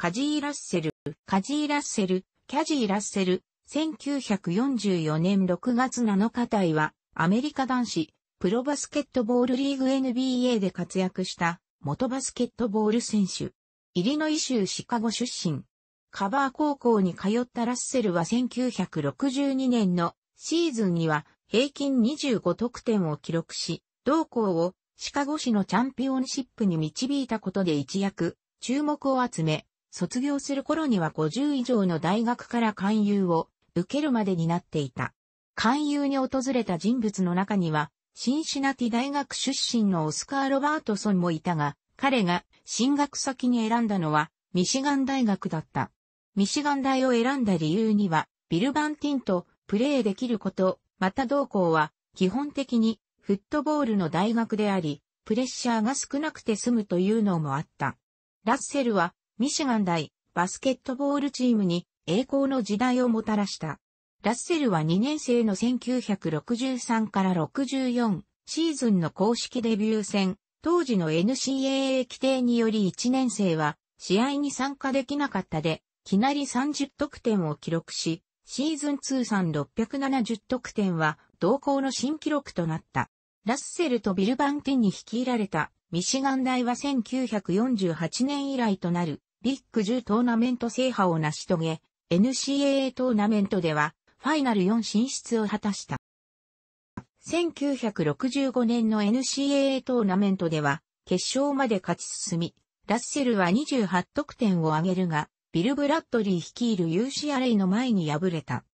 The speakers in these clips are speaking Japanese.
カジー・ラッセル、カジー・ラッセル、キャジー・ラッセル、1944年6月7日隊は、アメリカ男子、プロバスケットボールリーグ NBA で活躍した、元バスケットボール選手。イリノイ州シカゴ出身。カバー高校に通ったラッセルは1962年のシーズンには平均25得点を記録し、同校をシカゴ市のチャンピオンシップに導いたことで一躍注目を集め、卒業する頃には50以上の大学から勧誘を受けるまでになっていた。勧誘に訪れた人物の中には、シンシナティ大学出身のオスカー・ロバートソンもいたが、彼が進学先に選んだのはミシガン大学だった。ミシガン大を選んだ理由には、ビル・バンティンとプレーできること、また同校は基本的にフットボールの大学であり、プレッシャーが少なくて済むというのもあった。ラッセルはミシガン大バスケットボールチームに栄光の時代をもたらした。ラッセルは2年生の1963から64シーズンの公式デビュー戦、当時の NCAA 規定により1年生は試合に参加できなかったで、いきなり30得点を記録し、シーズン通算670得点は同校の新記録となった。ラッセルとビルバンティンに率いられたミシガン大は1948年以来となるビッグ10トーナメント制覇を成し遂げ、NCAA トーナメントでは、ファイナル4進出を果たした。1965年の NCAA トーナメントでは、決勝まで勝ち進み、ラッセルは28得点を挙げるが、ビル・ブラッドリー率いる UCLA の前に敗れた。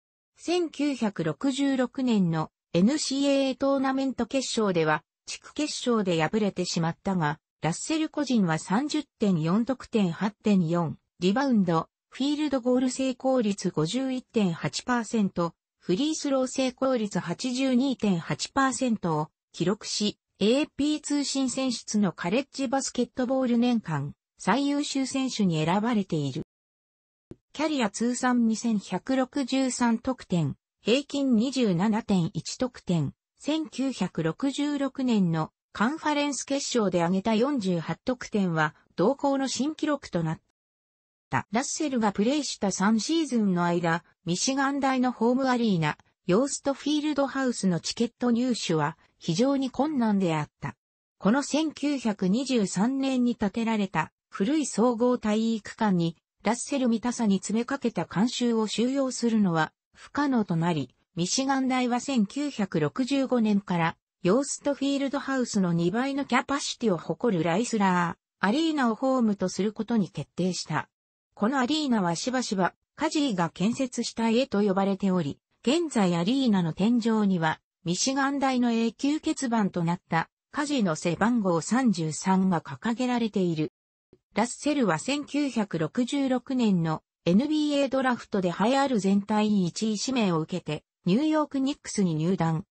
1966年の NCAA トーナメント決勝では、地区決勝で敗れてしまったが、ラッセル個人は30.4得点8.4、リバウンド、フィールドゴール成功率51.8%、フリースロー成功率82.8%を記録し、AP 通信選出のカレッジバスケットボール年間最優秀選手に選ばれている。キャリア通算2163得点、平均27.1得点、1966年のカンファレンス決勝で挙げた48得点は、同校の新記録となった。ラッセルがプレーした3シーズンの間、ミシガン大のホームアリーナ、ヨーストフィールドハウスのチケット入手は非常に困難であった。この1923年に建てられた古い総合体育館にラッセル見たさに詰めかけた監修を収容するのは不可能となり、ミシガン大は1965年からヨーストフィールドハウスの2倍のキャパシティを誇るライスラー、アリーナをホームとすることに決定した。このアリーナはしばしば、カジーが建設した家と呼ばれており、現在アリーナの天井には、ミシガン大の永久欠番となったカジーの背番号33が掲げられている。ラッセルは1966年の NBA ドラフトで栄えある全体1位指名を受けて、ニューヨークニックスに入団。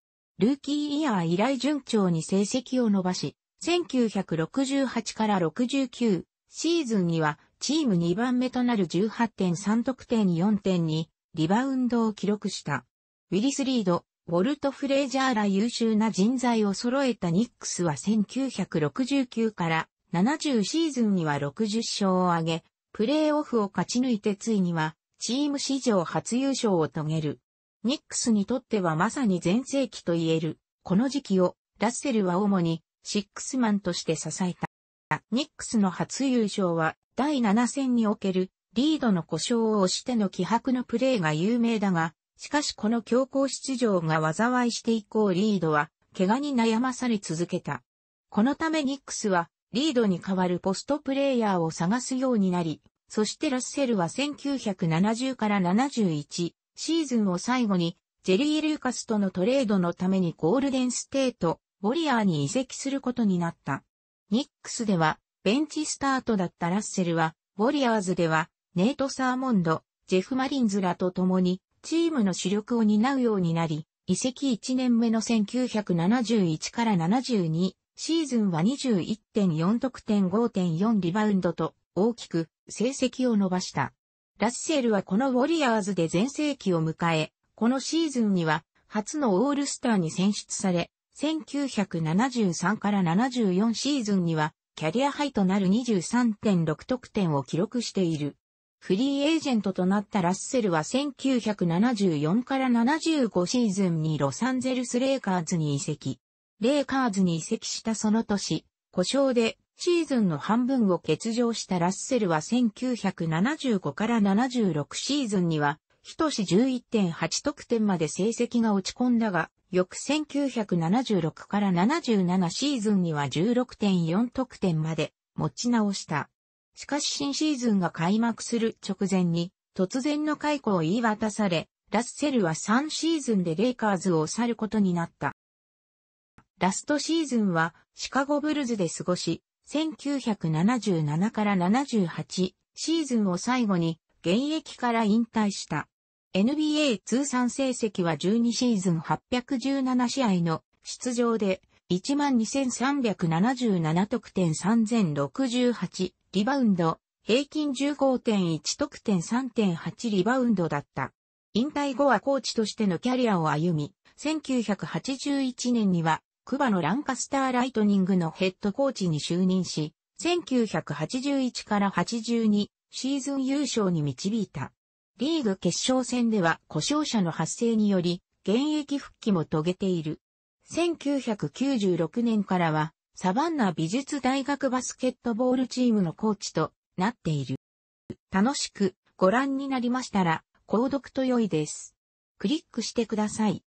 ルーキーイヤー以来順調に成績を伸ばし、1968から69シーズンにはチーム2番目となる18.3得点4点にリバウンドを記録した。ウィリス・リード、ウォルト・フレージャーら優秀な人材を揃えたニックスは1969から70シーズンには60勝を挙げ、プレーオフを勝ち抜いてついにはチーム史上初優勝を遂げる。ニックスにとってはまさに前世紀と言える、この時期を、ラッセルは主に、シックスマンとして支えた。ニックスの初優勝は、第7戦における、リードの故障を押しての気迫のプレーが有名だが、しかしこの強行出場が災いして以降リードは、怪我に悩まされ続けた。このためニックスは、リードに代わるポストプレイヤーを探すようになり、そしてラッセルは1970から71シーズンを最後に、ジェリー・ルーカスとのトレードのためにゴールデンステート、ウォリアーに移籍することになった。ニックスでは、ベンチスタートだったラッセルは、ウォリアーズでは、ネイト・サーモンド、ジェフ・マリンズらと共に、チームの主力を担うようになり、移籍1年目の1971から72、シーズンは21.4得点5.4リバウンドと、大きく成績を伸ばした。ラッセルはこのウォリアーズで全盛期を迎え、このシーズンには初のオールスターに選出され、1973から74シーズンにはキャリアハイとなる23.6得点を記録している。フリーエージェントとなったラッセルは1974から75シーズンにロサンゼルスレイカーズに移籍。レイカーズに移籍したその年、故障でシーズンの半分を欠場したラッセルは1975から76シーズンには、一し11.8得点まで成績が落ち込んだが、翌1976から77シーズンには16.4得点まで持ち直した。しかし新シーズンが開幕する直前に突然の解雇を言い渡され、ラッセルは3シーズンでレイカーズを去ることになった。ラストシーズンはシカゴブルズで過ごし、1977から78シーズンを最後に現役から引退した。NBA 通算成績は12シーズン817試合の出場で12,377得点3,068リバウンド、平均15.1得点3.8リバウンドだった。引退後はコーチとしてのキャリアを歩み、1981年にはクバのランカスターライトニングのヘッドコーチに就任し、1981から82シーズン優勝に導いた。リーグ決勝戦では故障者の発生により、現役復帰も遂げている。1996年からは、サバンナ美術大学バスケットボールチームのコーチとなっている。楽しくご覧になりましたら、購読と良いです。クリックしてください。